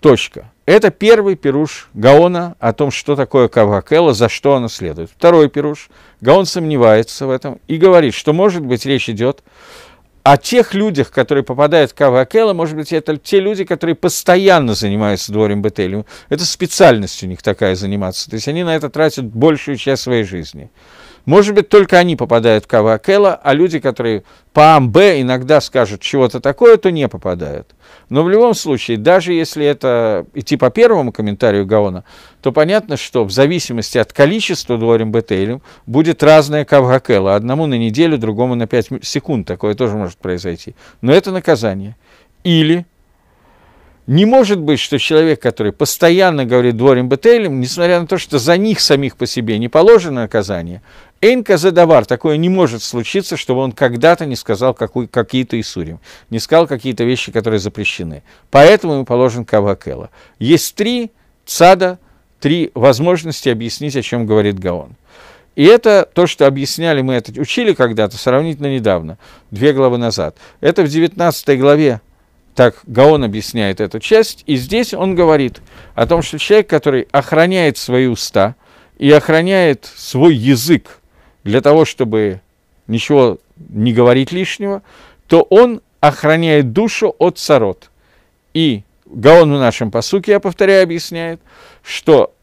Точка. Это первый пируш Гаона о том, что такое Кавакела, за что она следует. Второй пируш. Гаон сомневается в этом и говорит, что, может быть, речь идет о тех людях, которые попадают в Кавакела, может быть, это те люди, которые постоянно занимаются дворем Бетелем. Это специальность у них такая заниматься. То есть они на это тратят большую часть своей жизни. Может быть, только они попадают в Кавакела, а люди, которые по АМБ иногда скажут чего-то такое, то не попадают. Но в любом случае, даже если это идти по первому комментарию Гаона, то понятно, что в зависимости от количества Дуарим Бетейлем будет разное Кавгакела. Одному на неделю, другому на 5 секунд. Такое тоже может произойти. Но это наказание. Или не может быть, что человек, который постоянно говорит дворим бетейлем, несмотря на то, что за них самих по себе не положено наказание, Энка задавар, такое не может случиться, чтобы он когда-то не сказал какие-то Исурим, не сказал какие-то вещи, которые запрещены. Поэтому ему положен Кавакела. Есть три цада, три возможности объяснить, о чем говорит Гаон. И это то, что объясняли мы это, учили когда-то, сравнительно недавно, две главы назад. Это в 19 главе, так Гаон объясняет эту часть, и здесь он говорит о том, что человек, который охраняет свои уста и охраняет свой язык, для того, чтобы ничего не говорить лишнего, то он охраняет душу от сорот. И Гаон в нашем посуке, я повторяю, объясняет, что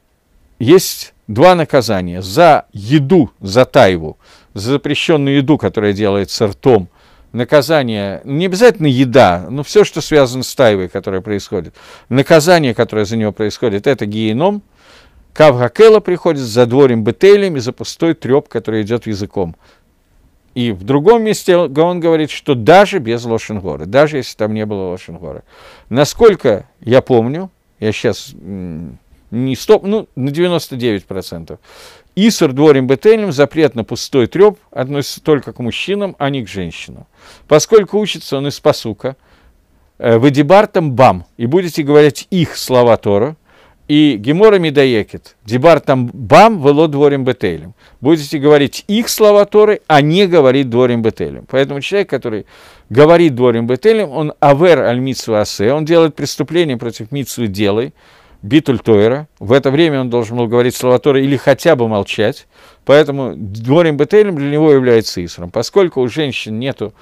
есть два наказания за еду, за тайву, за запрещенную еду, которая делается ртом, наказание, не обязательно еда, но все, что связано с тайвой, которое происходит, наказание, которое за него происходит, это гиеном. Кавгакела приходит за дворем Бетелем и за пустой треп, который идет языком. И в другом месте он говорит, что даже без Лошенгора, даже если там не было Лошенгора. Насколько я помню, я сейчас не стоп, ну, на 99%. Исур дворим бетельным запрет на пустой треп относится только к мужчинам, а не к женщинам. Поскольку учится он из пасука, э, вы дебартом бам, и будете говорить их слова Тора, и Гемора медаекет Дебар там бам вело дворим бетелем. Будете говорить их слова Торы, а не говорить дворим бетелем. Поэтому человек, который говорит дворим бетелем, он авер аль митсу асе, он делает преступление против митсу делай, битуль Тойра. В это время он должен был говорить слова Торы или хотя бы молчать. Поэтому дворим бетелем для него является Исром. Поскольку у женщин нету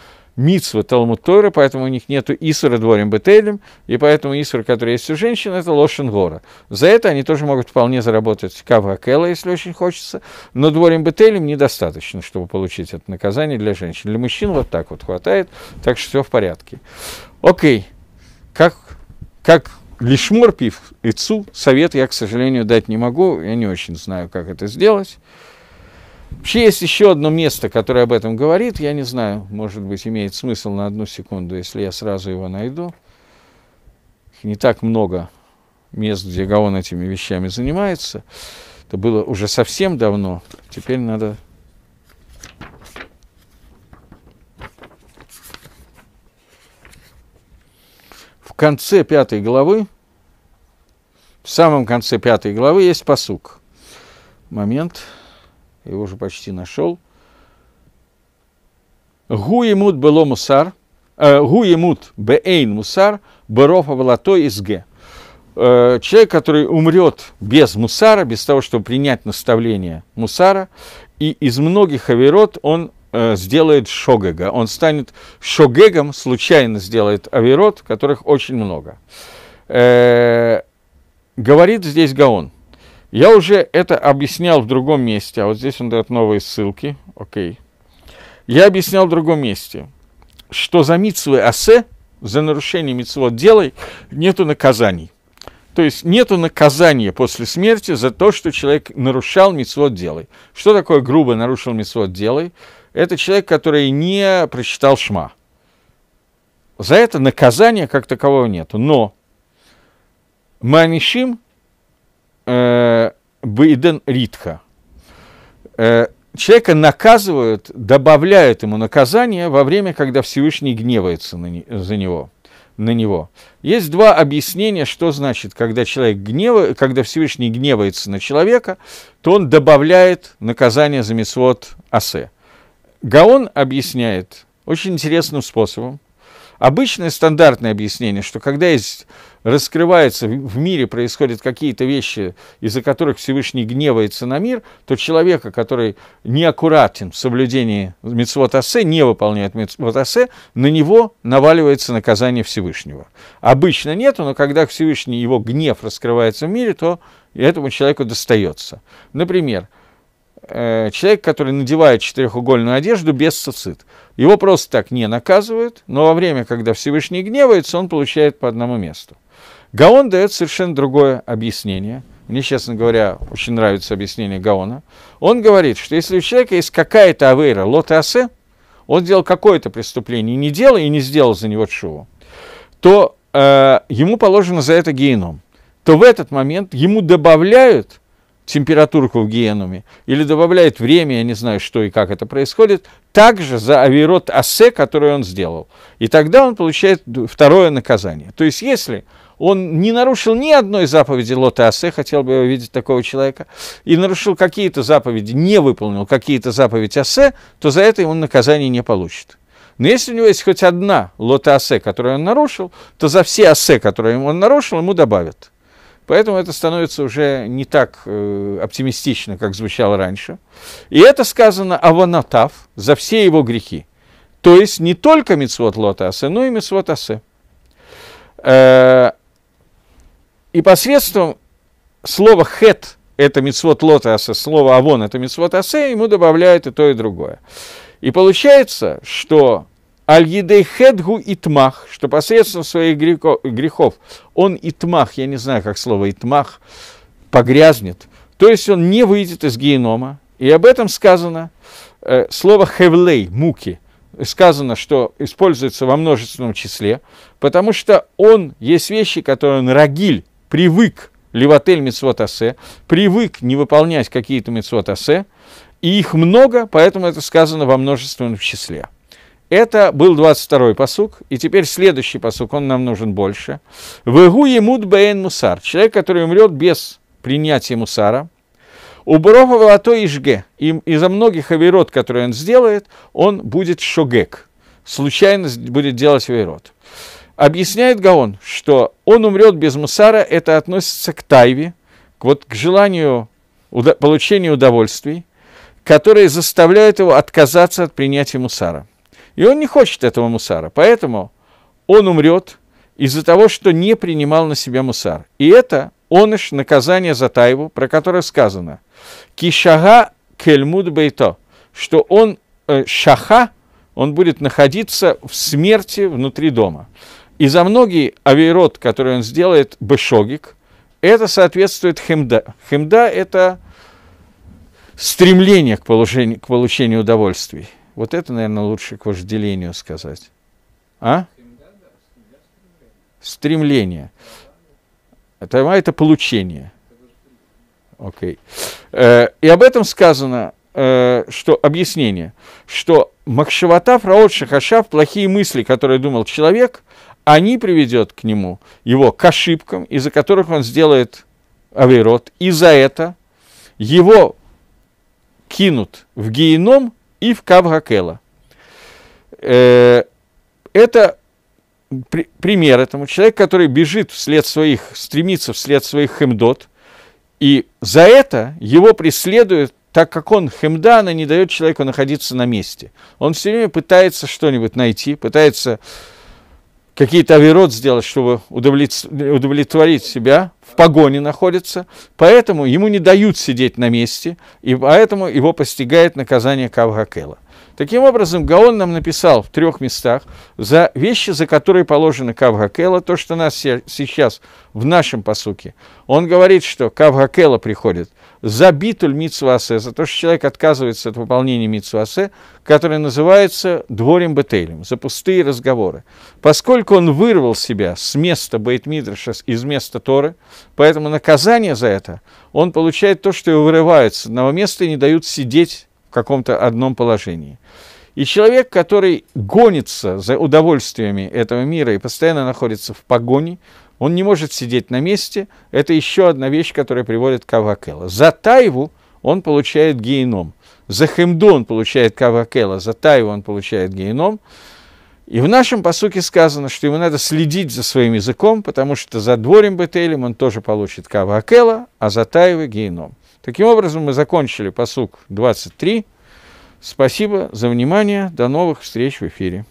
митсва Талмуд Тора, поэтому у них нет Исура дворем Бетелем, и поэтому Исур, который есть у женщин, это Лошен Гора. За это они тоже могут вполне заработать Кава если очень хочется, но дворем Бетелем недостаточно, чтобы получить это наказание для женщин. Для мужчин вот так вот хватает, так что все в порядке. Окей, как, как лишмор пив ицу, совет я, к сожалению, дать не могу, я не очень знаю, как это сделать. Вообще есть еще одно место, которое об этом говорит. Я не знаю, может быть, имеет смысл на одну секунду, если я сразу его найду. Не так много мест, где Гаон этими вещами занимается. Это было уже совсем давно. Теперь надо в конце пятой главы, в самом конце пятой главы есть посук. Момент его уже почти нашел. Гуемут было мусар, э, гуемут бейн мусар, борофа валатой из г. Э, человек, который умрет без мусара, без того, чтобы принять наставление мусара, и из многих авирот он э, сделает шогега. Он станет шогегом, случайно сделает авирот, которых очень много. Говорит здесь Гаон – я уже это объяснял в другом месте, а вот здесь он дает новые ссылки, окей. Okay. Я объяснял в другом месте, что за митцвы асе, за нарушение митцвот делай, нету наказаний. То есть нету наказания после смерти за то, что человек нарушал митцвот делай. Что такое грубо нарушил митцвот делай? Это человек, который не прочитал шма. За это наказания как такового нету. Но манишим Э, Бейден Ритха. Э, человека наказывают, добавляют ему наказание во время, когда Всевышний гневается на не, за него, на него. Есть два объяснения, что значит, когда, человек гнева, когда Всевышний гневается на человека, то он добавляет наказание за месвод асе. Гаон объясняет очень интересным способом, Обычное стандартное объяснение, что когда есть, раскрывается в мире, происходят какие-то вещи, из-за которых Всевышний гневается на мир, то человека, который неаккуратен в соблюдении митцвотасе, не выполняет митцвотасе, на него наваливается наказание Всевышнего. Обычно нету, но когда Всевышний его гнев раскрывается в мире, то этому человеку достается. Например, Э, человек, который надевает четырехугольную одежду без цицит. Его просто так не наказывают, но во время, когда Всевышний гневается, он получает по одному месту. Гаон дает совершенно другое объяснение. Мне, честно говоря, очень нравится объяснение Гаона. Он говорит, что если у человека есть какая-то авейра, лотасе, он сделал какое-то преступление, не делал и не сделал за него шуву, то э, ему положено за это геном. То в этот момент ему добавляют температурку в генуме, или добавляет время, я не знаю, что и как это происходит, также за авирот асе который он сделал. И тогда он получает второе наказание. То есть, если он не нарушил ни одной заповеди Лота асе хотел бы я увидеть такого человека, и нарушил какие-то заповеди, не выполнил какие-то заповеди асе то за это он наказание не получит. Но если у него есть хоть одна лота асе которую он нарушил, то за все асе которые он нарушил, ему добавят. Поэтому это становится уже не так э, оптимистично, как звучало раньше. И это сказано Аванатав за все его грехи. То есть не только Мицвод Лотасе, но и Мицвод Асе. Э, и посредством слова хет это мицвод лотаса, слово авон это мицвод асе, ему добавляют и то, и другое. И получается, что Аль-Едей Хедгу Итмах, что посредством своих грехов он Итмах, я не знаю, как слово Итмах, погрязнет. То есть он не выйдет из генома. И об этом сказано э, слово хевлей, муки. Сказано, что используется во множественном числе, потому что он, есть вещи, которые он рагиль, привык, левотель мецвотасе, привык не выполнять какие-то мецвотасе, и их много, поэтому это сказано во множественном числе. Это был 22-й посук, и теперь следующий посук, он нам нужен больше. Вегу емут бэйн мусар, человек, который умрет без принятия мусара. У Борова Валато Ижге, из-за многих авирот, которые он сделает, он будет шогек, случайно будет делать авирот. Объясняет Гаон, что он умрет без мусара, это относится к тайве, вот к желанию уда- получения удовольствий, которые заставляют его отказаться от принятия мусара. И он не хочет этого мусара. Поэтому он умрет из-за того, что не принимал на себя мусар. И это оныш наказание за тайву, про которое сказано. Кишага кельмуд бейто, что он э, шаха, он будет находиться в смерти внутри дома. И за многие авиарод, которые он сделает, бешогик, это соответствует хемда. Хемда – это стремление к к получению удовольствий. Вот это, наверное, лучше к вожделению сказать. А? Стремление. Тайма – это получение. Окей. Okay. Э, и об этом сказано, э, что объяснение, что Махшаватав, Раот, Шахашав, плохие мысли, которые думал человек, они приведет к нему, его к ошибкам, из-за которых он сделает авейрот. И за это его кинут в геном и в Кавгакела. Э, это пример этому. Человек, который бежит вслед своих, стремится вслед своих хемдот, и за это его преследует так как он хемда, она не дает человеку находиться на месте. Он все время пытается что-нибудь найти, пытается какие-то авирот сделать, чтобы удовлетворить себя, в погоне находится, поэтому ему не дают сидеть на месте, и поэтому его постигает наказание Кавгакела. Таким образом, Гаон нам написал в трех местах за вещи, за которые положено Кавгакела, то, что нас сейчас в нашем посуке. Он говорит, что Кавгакела приходит – за битуль митсвасе, за то, что человек отказывается от выполнения митсвасе, который называется дворем бетелем, за пустые разговоры. Поскольку он вырвал себя с места Бейтмидраша, из места Торы, поэтому наказание за это он получает то, что его вырывают с одного места и не дают сидеть в каком-то одном положении. И человек, который гонится за удовольствиями этого мира и постоянно находится в погоне, он не может сидеть на месте. Это еще одна вещь, которая приводит к Кавакела. За Тайву он получает гейном. За Хемду он получает Кавакела, за Тайву он получает гейном. И в нашем посуке сказано, что ему надо следить за своим языком, потому что за дворем Бетелем он тоже получит Кава а за тайву гейном. Таким образом, мы закончили посук 23. Спасибо за внимание. До новых встреч в эфире.